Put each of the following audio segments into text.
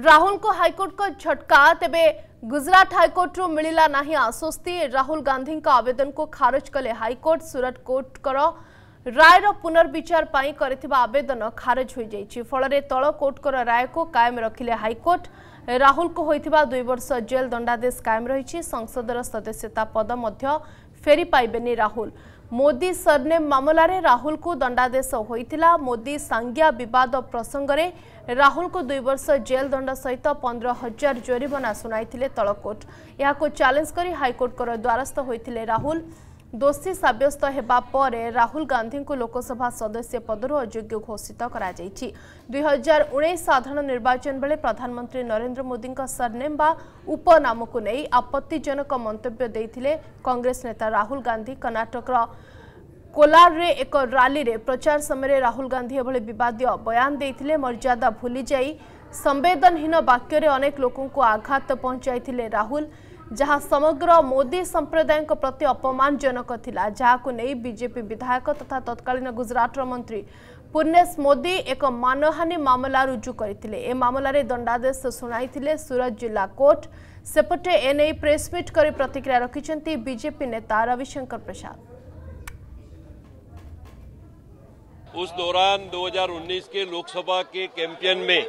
ରାହୁଲଙ୍କ ହାଇକୋର୍ଟଙ୍କ ଝଟକା ତେବେ ଗୁଜରାଟ ହାଇକୋର୍ଟରୁ ମିଳିଲା ନାହିଁ ଆଶ୍ୱସ୍ତି ରାହୁଲ ଗାନ୍ଧୀଙ୍କ ଆବେଦନକୁ ଖାରଜ କଲେ ହାଇକୋର୍ଟ ସୁରଟ କୋର୍ଟଙ୍କର ରାୟର ପୁନର୍ବିଚାର ପାଇଁ କରିଥିବା ଆବେଦନ ଖାରଜ ହୋଇଯାଇଛି ଫଳରେ ତଳ କୋର୍ଟଙ୍କର ରାୟକୁ କାଏମ ରଖିଲେ ହାଇକୋର୍ଟ ରାହୁଲଙ୍କୁ ହୋଇଥିବା ଦୁଇ ବର୍ଷ ଜେଲ୍ ଦଣ୍ଡାଦେଶ କାଏମ ରହିଛି ସଂସଦର ସଦସ୍ୟତା ପଦ ମଧ୍ୟ ଫେରି ପାଇବେନି ରାହୁଲ ମୋଦି ସରନେମ୍ ମାମଲାରେ ରାହୁଲଙ୍କୁ ଦଣ୍ଡାଦେଶ ହୋଇଥିଲା ମୋଦି ସାଙ୍ଗିଆ ବିବାଦ ପ୍ରସଙ୍ଗରେ ରାହୁଲଙ୍କୁ ଦୁଇ ବର୍ଷ ଜେଲ୍ ଦଣ୍ଡ ସହିତ ପନ୍ଦର ହଜାର ଜୋରିମାନା ଶୁଣାଇଥିଲେ ତଳକୋର୍ଟ ଏହାକୁ ଚ୍ୟାଲେଞ୍ଜ କରି ହାଇକୋର୍ଟଙ୍କର ଦ୍ୱାରସ୍ଥ ହୋଇଥିଲେ ରାହୁଲ ଦୋଷୀ ସାବ୍ୟସ୍ତ ହେବା ପରେ ରାହୁଲ ଗାନ୍ଧୀଙ୍କୁ ଲୋକସଭା ସଦସ୍ୟ ପଦରୁ ଅଯୋଗ୍ୟ ଘୋଷିତ କରାଯାଇଛି ଦୁଇହଜାର ଉଣେଇଶ ସାଧାରଣ ନିର୍ବାଚନ ବେଳେ ପ୍ରଧାନମନ୍ତ୍ରୀ ନରେନ୍ଦ୍ର ମୋଦିଙ୍କ ସରନେମ୍ ବା ଉପନାମକୁ ନେଇ ଆପତ୍ତିଜନକ ମନ୍ତବ୍ୟ ଦେଇଥିଲେ କଂଗ୍ରେସ ନେତା ରାହୁଲ ଗାନ୍ଧୀ କର୍ଣ୍ଣାଟକର କୋଲାରରେ ଏକ ରାଲିରେ ପ୍ରଚାର ସମୟରେ ରାହୁଲ ଗାନ୍ଧୀ ଏଭଳି ବିବାଦୀୟ ବୟାନ ଦେଇଥିଲେ ମର୍ଯ୍ୟାଦା ଭୁଲିଯାଇ ସମ୍ବେଦନହୀନ ବାକ୍ୟରେ ଅନେକ ଲୋକଙ୍କୁ ଆଘାତ ପହଞ୍ଚାଇଥିଲେ ରାହୁଲ जहां समग्र मोदी संप्रदाय प्रति जनक जहाँ बीजेपी विधायक तथा तत्कालीन गुजरात मंत्री पुर्णेश मोदी एक मानहानी मामला रुजु करते मामलें दंडादेश शुणाई सूरत जिला कोर्ट सेपटे एने प्रेसमिट कर प्रतिक्रिया रखिंट बीजेपी नेता रविशंकर प्रसाद उस दौरान 2019 के लोकसभा के कैंपियन में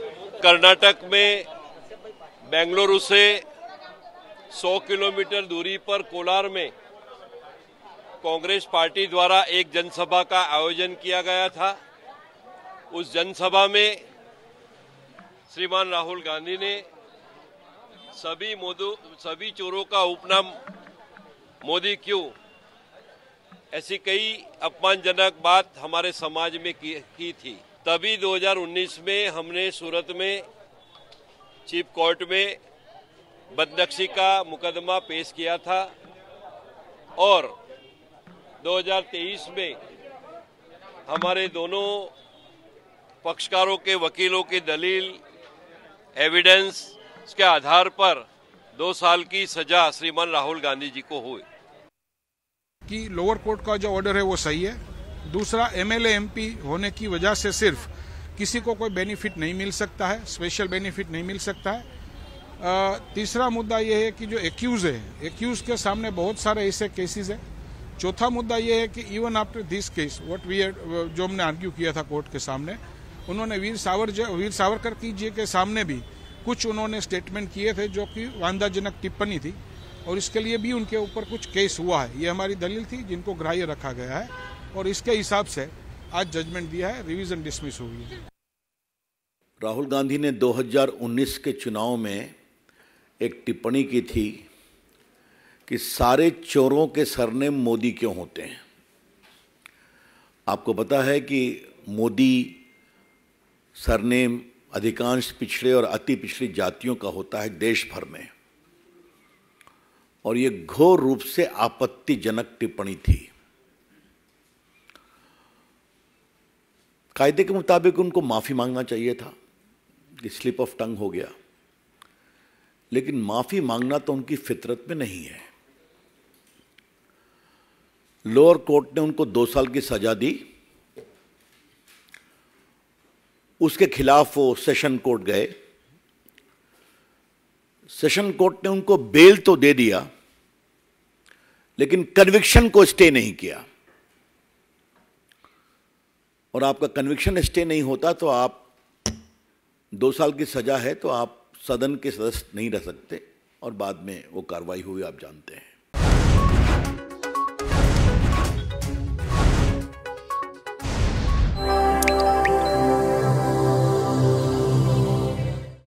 कर्नाटक में बेंगलुरु से 100 किलोमीटर दूरी पर कोलार में कांग्रेस पार्टी द्वारा एक जनसभा का आयोजन किया गया था उस जनसभा में श्रीमान राहुल गांधी ने सभी मोदो सभी चोरों का उपनाम मोदी क्यों ऐसी कई अपमानजनक बात हमारे समाज में की, की थी तभी 2019 में हमने सूरत में चीफ कोर्ट में बदनक्शी का मुकदमा पेश किया था और 2023 में हमारे दोनों पक्षकारों के वकीलों की दलील एविडेंस के आधार पर दो साल की सजा श्रीमान राहुल गांधी जी को हुई कि लोअर कोर्ट का जो ऑर्डर है वो सही है दूसरा एमएलए एमपी होने की वजह से सिर्फ किसी को कोई बेनिफिट नहीं मिल सकता है स्पेशल बेनिफिट नहीं मिल सकता है तीसरा मुद्दा यह है कि जो एक्यूज है एक्यूज के सामने बहुत सारे ऐसे केसेस हैं चौथा मुद्दा यह है कि even after this case what we जो हमने आर्ग्यू किया था कोर्ट के सामने उन्होंने वीर सावर वीर सावरकर की जी के सामने भी कुछ उन्होंने स्टेटमेंट किए थे जो कि वांधाजनक टिप्पणी थी और इसके लिए भी उनके ऊपर कुछ केस हुआ है ये हमारी दलील थी जिनको ग्राह्य रखा गया है और इसके हिसाब से आज जजमेंट दिया है रिविजन डिसमिस हुई है राहुल गांधी ने 2019 के चुनाव में एक टिप्पणी की थी कि सारे चोरों के सरनेम मोदी क्यों होते हैं आपको पता है कि मोदी सरनेम अधिकांश पिछड़े और अति पिछड़ी जातियों का होता है देश भर में और ये घोर रूप से आपत्तिजनक टिप्पणी थी कायदे के मुताबिक उनको माफ़ी मांगना चाहिए था कि स्लिप ऑफ टंग हो गया लेकिन माफ़ी मांगना तो उनकी फितरत में नहीं है लोअर कोर्ट ने उनको दो साल की सज़ा दी उसके खिलाफ वो सेशन कोर्ट गए सेशन कोर्ट ने उनको बेल तो दे दिया लेकिन कन्विक्शन को स्टे नहीं किया और आपका कन्विक्शन स्टे नहीं होता तो आप दो साल की सज़ा है तो आप सदन के सदस्य नहीं रह सकते और बाद में वो कार्रवाई हुई आप जानते हैं